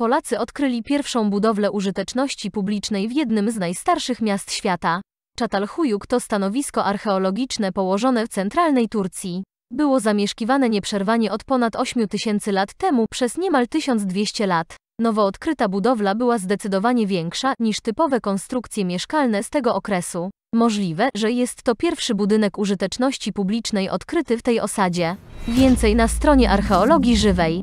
Polacy odkryli pierwszą budowlę użyteczności publicznej w jednym z najstarszych miast świata. Çatalhöyük to stanowisko archeologiczne położone w centralnej Turcji. Było zamieszkiwane nieprzerwanie od ponad 8 tysięcy lat temu przez niemal 1200 lat. Nowo odkryta budowla była zdecydowanie większa niż typowe konstrukcje mieszkalne z tego okresu. Możliwe, że jest to pierwszy budynek użyteczności publicznej odkryty w tej osadzie. Więcej na stronie archeologii żywej.